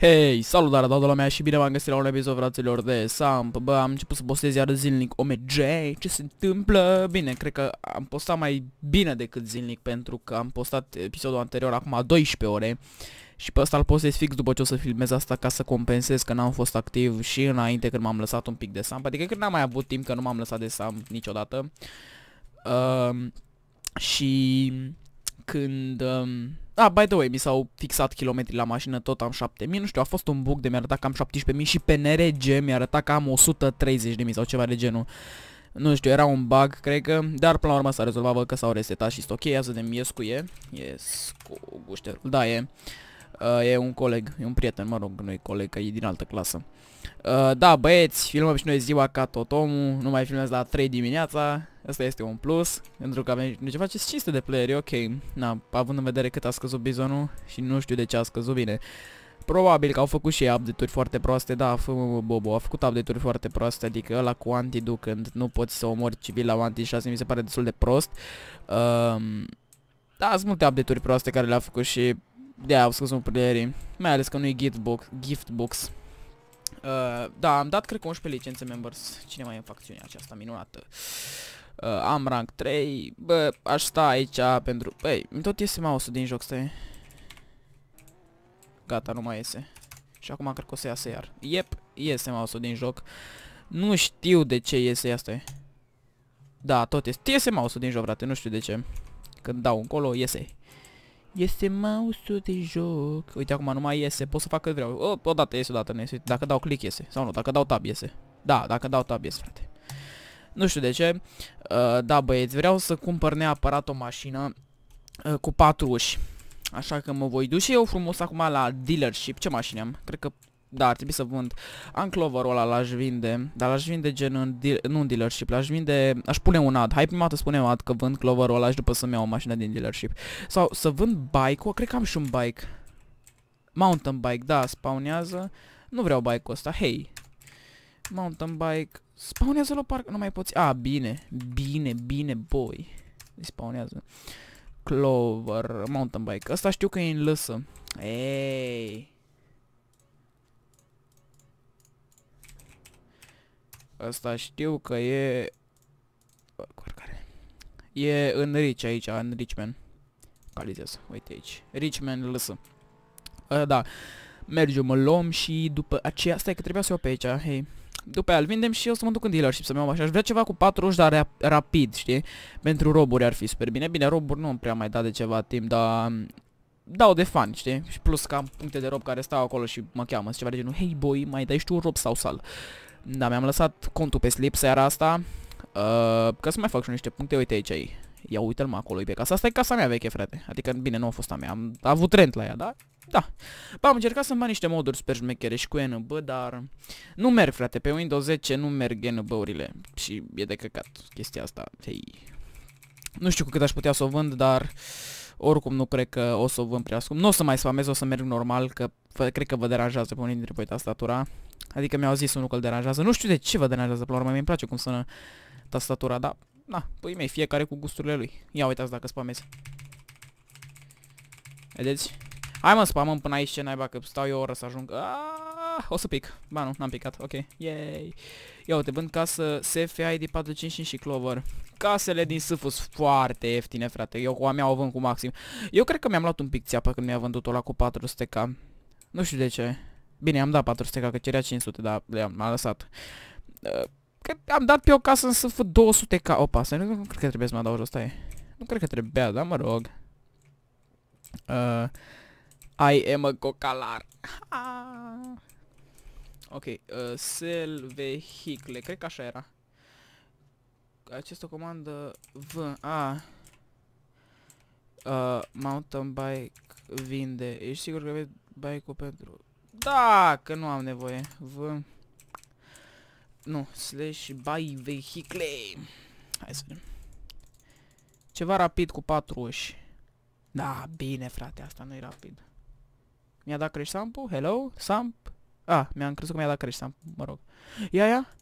Hei, salutare toată lumea și bine v-am găsit la un episod fraților de Samp Bă, am început să postez iar zilnic OMG, ce se întâmplă? Bine, cred că am postat mai bine decât zilnic pentru că am postat episodul anterior acum 12 ore și pe ăsta îl postez fix după ce o să filmez asta ca să compensez că n-am fost activ și înainte când m-am lăsat un pic de Samp Adică când n-am mai avut timp că nu m-am lăsat de Samp niciodată uh, Și când... Uh, Ah, by the way, mi s-au fixat kilometri la mașină, tot am 7000, nu știu, a fost un bug de mi-a arătat că am 17.000 și pe NRG mi-a arătat că am 130.000 sau ceva de genul. Nu știu, era un bug, cred că, dar până la urmă s-a rezolvat, văd că s-au resetat și sunt ok, ia să vedem, yes cu e, yes cu da e. Uh, e un coleg, e un prieten, mă rog, nu e coleg, că e din altă clasă. Uh, da, băieți, filmăm și noi ziua ca tot omul, nu mai filmez la 3 dimineața, asta este un plus, pentru că avem ceva ce 500 de playeri, ok, na, având în vedere cât a scăzut bizonul și nu știu de ce a scăzut bine. Probabil că au făcut și ei update-uri foarte proaste, da, fă Bobo, a făcut update-uri foarte proaste, adică ăla cu anti-du când nu poți să omori civil la anti 6 mi se pare destul de prost. Uh, da, sunt multe update-uri proaste care le-a făcut și de au scăzut prierii. Mai ales că nu e gift box. Gift box. Uh, da, am dat cred că 11 licențe members. Cine mai e în facțiunea aceasta minunată? Uh, am rank 3. Bă, aș sta aici pentru... Păi, tot iese mouse-ul din joc, stai. Gata, nu mai iese. Și acum cred că o să iasă iar. Yep, iese mouse-ul din joc. Nu știu de ce iese asta. Da, tot iese. Iese mouse-ul din joc, frate, nu știu de ce. Când dau încolo, iese. Este mouse-ul de joc. Uite, acum nu mai iese. Pot să fac cât vreau. O, dată iese, dată nu iese. Dacă dau click iese. Sau nu, dacă dau tab iese. Da, dacă dau tab iese, frate. Nu știu de ce. Uh, da, băieți, vreau să cumpăr neapărat o mașină uh, cu patru uși. Așa că mă voi duce eu frumos acum la dealership. Ce mașină am? Cred că da, ar trebui să vând Ancloverul ăla l-aș vinde, dar l-aș vinde gen în, nu în dealership, l-aș vinde, aș pune un ad, hai prima dată spune un ad că vând Cloverul ăla și după să-mi iau o mașină din dealership. Sau să vând bike-ul, cred că am și un bike. Mountain bike, da, spawnează, nu vreau bike-ul ăsta, hei. Mountain bike, spawnează-l parcă, nu mai poți, a, bine, bine, bine, boy. spawnează. Clover, mountain bike, ăsta știu că e în lăsă. Ei... Asta știu că e... Oricare. E în Rich aici, în Richman. Calizez, uite aici. Richman lăsă. A, ă, da. Mergem, îl luăm și după aceea... Stai că trebuia să iau pe aici, hei. După aia îl vindem și eu să mă duc în dealership să-mi iau așa. Aș vrea ceva cu 40, dar rap rapid, știi? Pentru roburi ar fi super bine. Bine, roburi nu prea mai dat de ceva timp, dar mm, dau de fan, știi? Și plus că am puncte de rob care stau acolo și mă cheamă, ceva de genul, hei boy, mai dai și tu rob sau sal? Da, mi-am lăsat contul pe slip seara asta. Uh, ca să mai fac și niște puncte, uite aici ai. Ia uite-l mă acolo, pe casa asta e casa mea veche, frate. Adică, bine, nu a fost a mea, am avut rent la ea, da? Da. Bă, am încercat să-mi fac niște moduri super șmechere și cu NB, dar nu merg, frate, pe Windows 10 nu merg NB-urile și e de căcat chestia asta. Hei. Nu știu cu cât aș putea să o vând, dar oricum nu cred că o să o vând prea scump. Nu o să mai spamez, o să merg normal, că cred că vă deranjează pe unii dintre voi tastatura. Adică mi-au zis unul că îl deranjează. Nu știu de ce vă deranjează, pe la urmă, mi-e place cum sună tastatura, dar... Na, păi mei, fiecare cu gusturile lui. Ia uitați dacă spamezi. Vedeți? Hai mă, spamăm până aici ce naiba, că stau eu o oră să ajung. Aaaa, ah, o să pic. Ba nu, n-am picat. Ok. Yay. Ia uite, vând casă SFID 455 și Clover. Casele din Sâfus foarte ieftine, frate. Eu cu a mea o vând cu maxim. Eu cred că mi-am luat un pic țeapă când mi-a vândut-o la cu 400k. Nu știu de ce. Bine, am dat 400 ca că cerea 500, dar le-am lăsat. Că am dat pe o casă să fă 200 ca opa, să nu, nu cred că trebuie să mă adaug jos stai. Nu cred că trebuia, dar mă rog. Uh, I am a cocalar. Ah. Ok, uh, ă, sell vehicle, cred că așa era. Această comandă V, a. Uh, mountain bike vinde. Ești sigur că vei bike-ul pentru da, că nu am nevoie. V... Nu, slash by vehicle. Hai să vedem. Ceva rapid cu patru uși. Da, bine frate, asta nu e rapid. Mi-a dat crash sample? Hello? Samp? Ah, mi-am crezut că mi-a dat crash sample, mă rog. Ia, ia.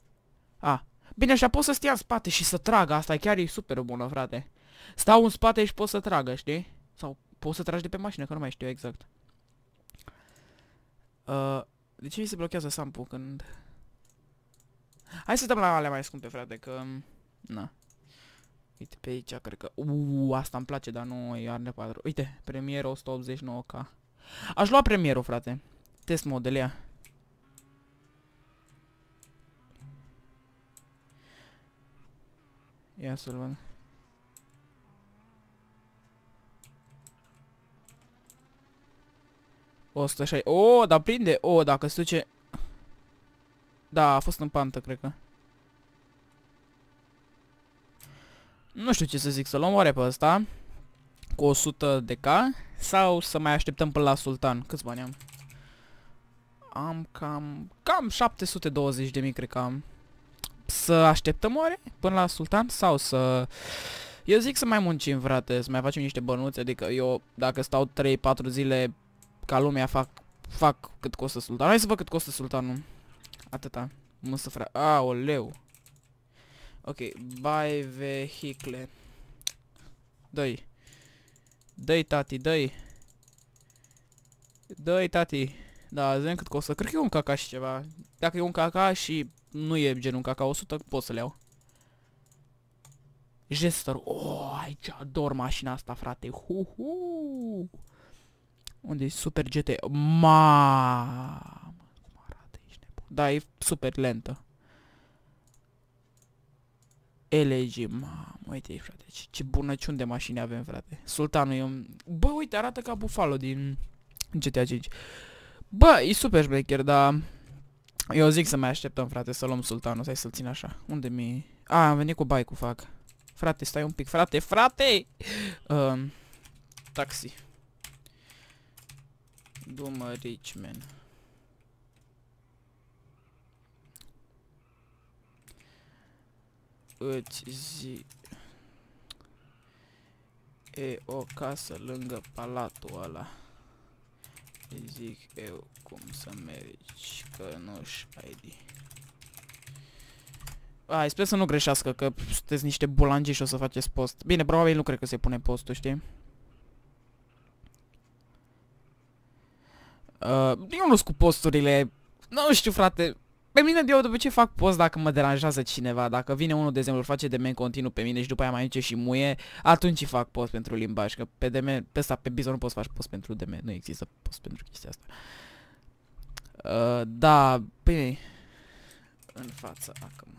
Ah. Bine, așa pot să stia în spate și să tragă, asta chiar e super bună, frate. Stau în spate și pot să tragă, știi? Sau pot să tragi de pe mașină, că nu mai știu exact. Uh, de ce mi se blochează sampu când... Hai să dăm la alea mai scumpe, frate, că... Na. Uite, pe aici, cred că... Uuu, asta îmi place, dar nu e Arne 4. Uite, Premiere 189K. Aș lua Premiere, frate. Test model, ia. Ia să-l văd. 160. O, oh, dar prinde. O, oh, dacă se duce... Da, a fost în pantă, cred că. Nu știu ce să zic, să luăm oare pe ăsta. Cu 100 de K. Sau să mai așteptăm până la Sultan. Câți bani am? Am cam... Cam 720 de mii, cred că am. Să așteptăm oare până la Sultan? Sau să... Eu zic să mai muncim, frate, să mai facem niște bănuți, adică eu, dacă stau 3-4 zile ca lumea fac, fac cât costă sultanul. Hai să văd cât costă sultanul. Atâta. Mă să frea. A, o leu. Ok, buy vehicle. Dă-i. Dă-i, tati, dă-i. Dă-i, tati. Da, zicem cât costă. Cred că e un caca și ceva. Dacă e un caca și nu e genul caca 100, pot să l iau. Jester. Oh, aici ador mașina asta, frate. Hu, hu. Unde e Super GT? Mamă, cum arată, nebun. Da, e super lentă. LG, mamă, uite ei, frate, ce, ce bunăciun de mașini avem, frate. Sultanul e un... Bă, uite, arată ca Buffalo din GTA 5. Bă, e super șmecher, dar... Eu zic să mai așteptăm, frate, să luăm sultanul, stai să-l țin așa. Unde mi... A, am venit cu bike-ul, fac. Frate, stai un pic, frate, frate! Uh, taxi. Du-mă, Richman. Îți zi... E o casă lângă palatul ăla. Zic eu cum să mergi, că nu-și ID. Ai, sper să nu greșească, că sunteți niște bulangi și o să faceți post. Bine, probabil nu cred că se pune postul, știi? Uh, eu nu cu posturile, nu știu frate, pe mine de eu ce fac post dacă mă deranjează cineva, dacă vine unul de exemplu face demen continuu pe mine și după aia mai duce și muie, atunci îi fac post pentru limbaj, că pe demen, pe asta, pe bizon nu poți face post pentru demen, nu există post pentru chestia asta. Uh, da, bine, păi, în față acum.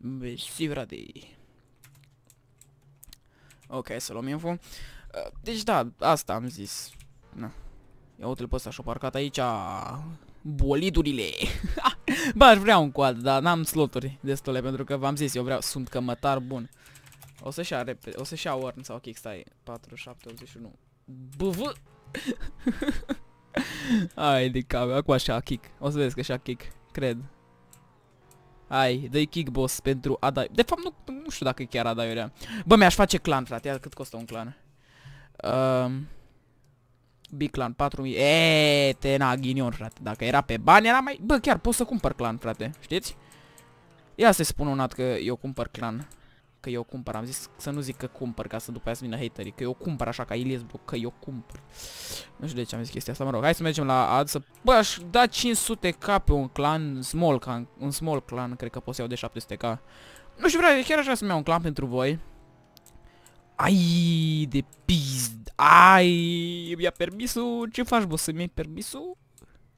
Besivradei. Ok, să luăm info. Uh, deci da, asta am zis. Na. Ia uite-l pe ăsta și o parcat aici bolidurile. ba, aș vrea un quad, dar n-am sloturi destule pentru că v-am zis, eu vreau, sunt cămătar bun. O să-și ia repede, o să-și ia Orn sau Kick, stai, 4781. BV! Hai de cap, acum așa kick. O să vezi că așa kick, cred. Ai, dă-i kickboss pentru Ada... De fapt, nu, nu știu dacă e chiar Ada Iurea. Bă, mi-aș face clan, frate. Ia cât costă un clan? Um, Big clan, 4000. Eee, te na, ghinion, frate. Dacă era pe bani, era mai... Bă, chiar pot să cumpăr clan, frate. Știți? Ia să-i spun un dat că eu cumpăr clan că eu cumpăr. Am zis să nu zic că cumpăr, ca să după aia să vină haterii, că eu cumpăr așa ca Ilies Bloc, că eu cumpăr. Nu știu de ce am zis chestia asta, mă rog. Hai să mergem la ad să... Bă, aș da 500k pe un clan small, clan, un small clan, cred că pot să iau de 700k. Nu știu, vreau, chiar așa să-mi iau un clan pentru voi. Ai de pizd, ai, mi-a permisul, ce faci bă, să-mi iei permisul?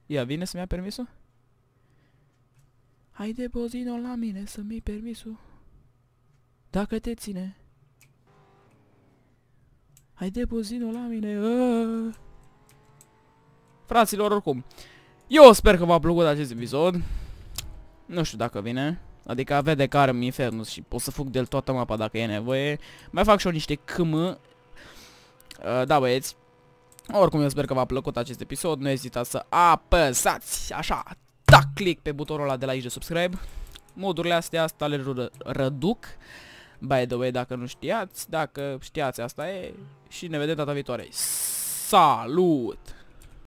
Ia, vine să-mi ia permisul? de bozino, la mine, să-mi iei permisul. Dacă te ține. Hai de buzino la mine. Ă. Fraților, oricum. Eu sper că v-a plăcut acest episod. Nu știu dacă vine. Adică avea de care infernus și pot să fug de toată mapa dacă e nevoie. Mai fac și eu niște câmă. da, băieți. Oricum, eu sper că v-a plăcut acest episod. Nu ezitați să apăsați, așa, Da, click pe butonul ăla de la aici de subscribe. Modurile astea, asta le răduc. By the way, dacă nu știați, dacă știați asta e și ne vedem data viitoare. Salut!